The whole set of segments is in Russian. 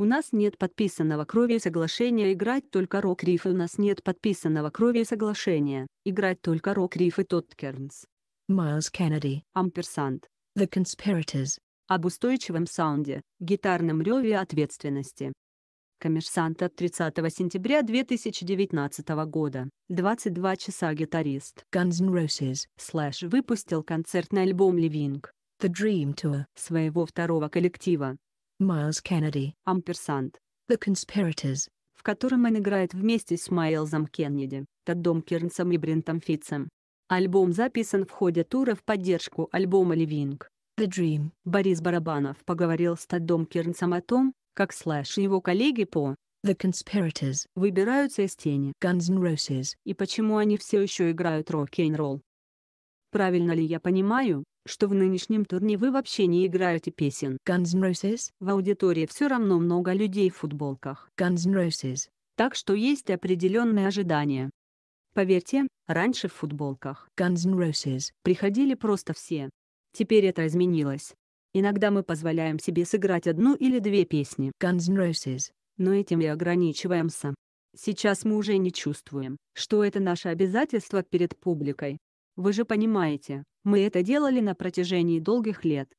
У нас нет подписанного кровью соглашения играть только рок рифы у нас нет подписанного кровью соглашения играть только рок рифы и Тоткернс. Майлз Кеннеди. Амперсант. The Conspirators. Об устойчивом саунде, гитарном реве ответственности. Коммерсант от 30 сентября 2019 года, 22 часа гитарист. Guns N' Roses. Slash выпустил концертный альбом Living. The Dream Tour. Своего второго коллектива, Майлз Кеннеди. Амперсант. The Conspirators. В котором он играет вместе с Майлзом Кеннеди, Тоддом Кернсом и Брентом Фитцем. Альбом записан в ходе тура в поддержку альбома «Ливинг». The Dream. Борис Барабанов поговорил с Тоддом Кернсом о том, как Слэш и его коллеги по The Conspirators выбираются из тени Guns N' Roses и почему они все еще играют рок-н-ролл. Правильно ли я понимаю, что в нынешнем турне вы вообще не играете песен. Guns N' Roses. В аудитории все равно много людей в футболках. Guns N' Roses. Так что есть определенные ожидания. Поверьте, раньше в футболках Guns N' Roses приходили просто все. Теперь это изменилось. Иногда мы позволяем себе сыграть одну или две песни Guns N' Roses, но этим и ограничиваемся. Сейчас мы уже не чувствуем, что это наше обязательство перед публикой. Вы же понимаете, мы это делали на протяжении долгих лет.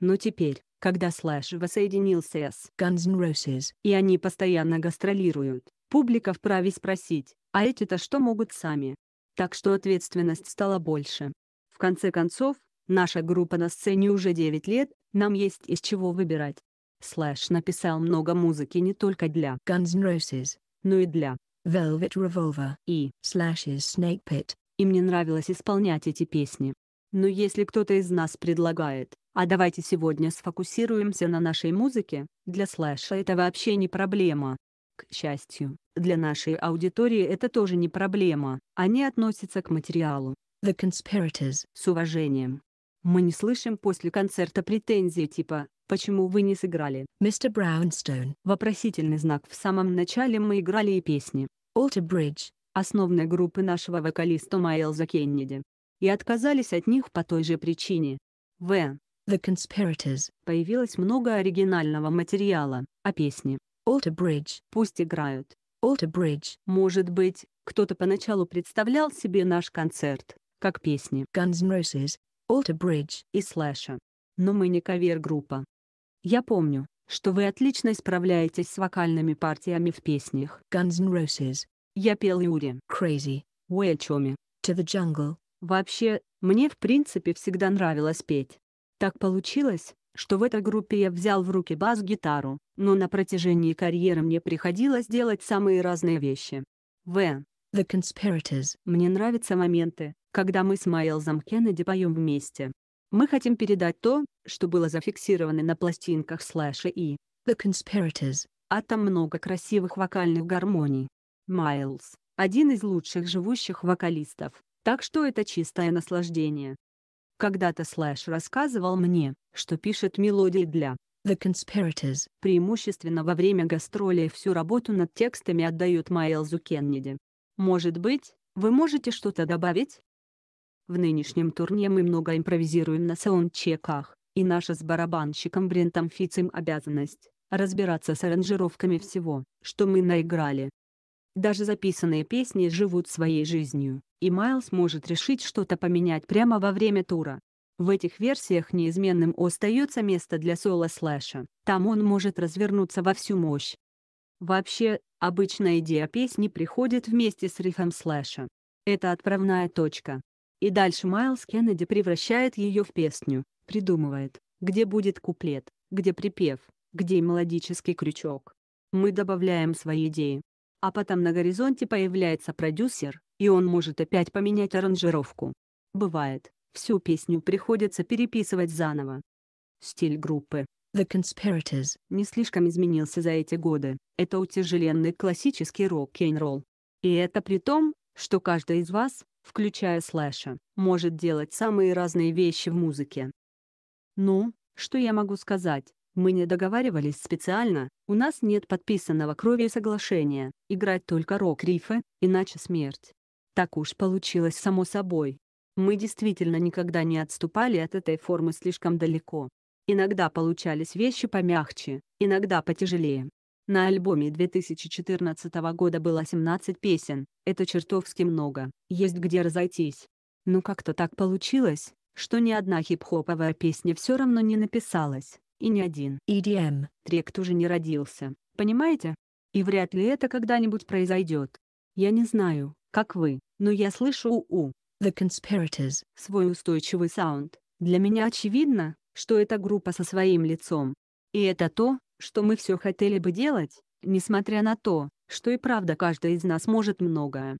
Но теперь, когда Slash воссоединился с Guns N' Roses, и они постоянно гастролируют, публика вправе спросить, а эти-то что могут сами? Так что ответственность стала больше. В конце концов, наша группа на сцене уже 9 лет, нам есть из чего выбирать. Slash написал много музыки не только для Guns N' Roses, но и для Velvet Revolver и Slash's Snake Pit и мне нравилось исполнять эти песни. Но если кто-то из нас предлагает, а давайте сегодня сфокусируемся на нашей музыке, для слэша это вообще не проблема. К счастью, для нашей аудитории это тоже не проблема, они относятся к материалу. The Conspirators. С уважением. Мы не слышим после концерта претензий типа «Почему вы не сыграли?» Mr. Brownstone. Вопросительный знак. В самом начале мы играли и песни. Alter Bridge основной группы нашего вокалиста Майлза Кеннеди. И отказались от них по той же причине. В. The Conspirators появилось много оригинального материала, а песни Alter Bridge пусть играют. Alter Bridge. Может быть, кто-то поначалу представлял себе наш концерт, как песни Guns N' Roses, Alter Bridge и Слэша. Но мы не кавер-группа. Я помню, что вы отлично справляетесь с вокальными партиями в песнях Guns N' Roses, я пел Юри. Crazy. Уэльчоми. To the Jungle. Вообще, мне в принципе всегда нравилось петь. Так получилось, что в этой группе я взял в руки бас-гитару, но на протяжении карьеры мне приходилось делать самые разные вещи. В. The Conspirators. Мне нравятся моменты, когда мы с Майлзом Кеннеди поем вместе. Мы хотим передать то, что было зафиксировано на пластинках Слэша и The Conspirators. А там много красивых вокальных гармоний. Майлз – один из лучших живущих вокалистов, так что это чистое наслаждение. Когда-то Слэш рассказывал мне, что пишет мелодии для The Conspirators. Преимущественно во время гастролей всю работу над текстами отдает Майлзу Кеннеди. Может быть, вы можете что-то добавить? В нынешнем турне мы много импровизируем на саундчеках, и наша с барабанщиком Брентом Фицем обязанность – разбираться с аранжировками всего, что мы наиграли. Даже записанные песни живут своей жизнью, и Майлз может решить что-то поменять прямо во время тура. В этих версиях неизменным остается место для соло-слэша, там он может развернуться во всю мощь. Вообще, обычная идея песни приходит вместе с рифом слэша. Это отправная точка. И дальше Майлз Кеннеди превращает ее в песню, придумывает, где будет куплет, где припев, где мелодический крючок. Мы добавляем свои идеи, а потом на горизонте появляется продюсер, и он может опять поменять аранжировку. Бывает, всю песню приходится переписывать заново. Стиль группы The Conspirators не слишком изменился за эти годы. Это утяжеленный классический рок-кейн-ролл. И это при том, что каждый из вас, включая Слэша, может делать самые разные вещи в музыке. Ну, что я могу сказать, мы не договаривались специально, у нас нет подписанного кровью соглашения, играть только рок-рифы, иначе смерть. Так уж получилось само собой. Мы действительно никогда не отступали от этой формы слишком далеко. Иногда получались вещи помягче, иногда потяжелее. На альбоме 2014 года было 17 песен, это чертовски много, есть где разойтись. Но как-то так получилось, что ни одна хип-хоповая песня все равно не написалась. И не один EDM эм. трек тоже не родился, понимаете? И вряд ли это когда-нибудь произойдет. Я не знаю, как вы, но я слышу у, -у The Conspirators свой устойчивый саунд. Для меня очевидно, что это группа со своим лицом. И это то, что мы все хотели бы делать, несмотря на то, что и правда каждый из нас может многое.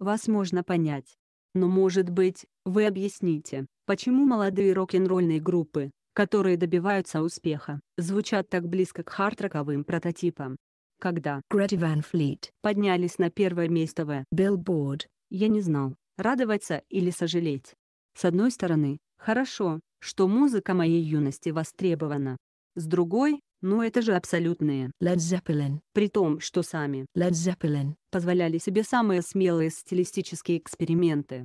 Вас можно понять. Но может быть, вы объясните, почему молодые рок-н-ролльные группы, которые добиваются успеха, звучат так близко к хард-роковым прототипам. Когда Гретти Ван Флит поднялись на первое место в Billboard, я не знал, радоваться или сожалеть. С одной стороны, хорошо, что музыка моей юности востребована. С другой, ну это же абсолютные Led Zeppelin. При том, что сами Led Zeppelin позволяли себе самые смелые стилистические эксперименты.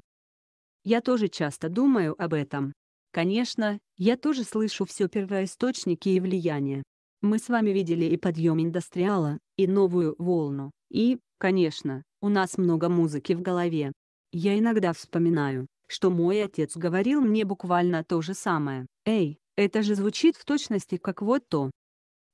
Я тоже часто думаю об этом, Конечно, я тоже слышу все первоисточники и влияние. Мы с вами видели и подъем индустриала, и новую волну, и, конечно, у нас много музыки в голове. Я иногда вспоминаю, что мой отец говорил мне буквально то же самое. «Эй, это же звучит в точности как вот то».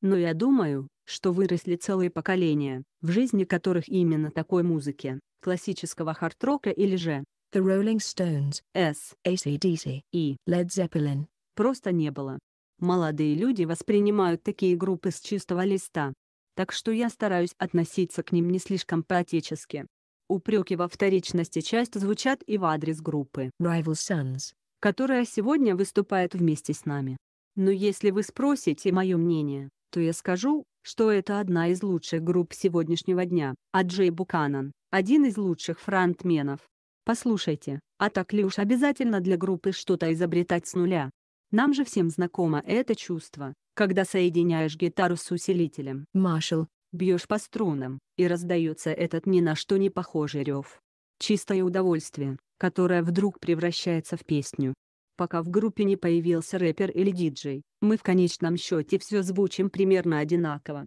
Но я думаю, что выросли целые поколения, в жизни которых именно такой музыки, классического хард-рока или же, The Rolling Stones, S, ACDC, и Led Zeppelin. Просто не было. Молодые люди воспринимают такие группы с чистого листа. Так что я стараюсь относиться к ним не слишком поотечески. Упреки во вторичности часто звучат и в адрес группы Rival Sons, которая сегодня выступает вместе с нами. Но если вы спросите мое мнение, то я скажу, что это одна из лучших групп сегодняшнего дня, а Джей Буканан – один из лучших фронтменов. Послушайте, а так ли уж обязательно для группы что-то изобретать с нуля? Нам же всем знакомо это чувство, когда соединяешь гитару с усилителем. Машел. Бьешь по струнам, и раздается этот ни на что не похожий рев. Чистое удовольствие, которое вдруг превращается в песню. Пока в группе не появился рэпер или диджей, мы в конечном счете все звучим примерно одинаково.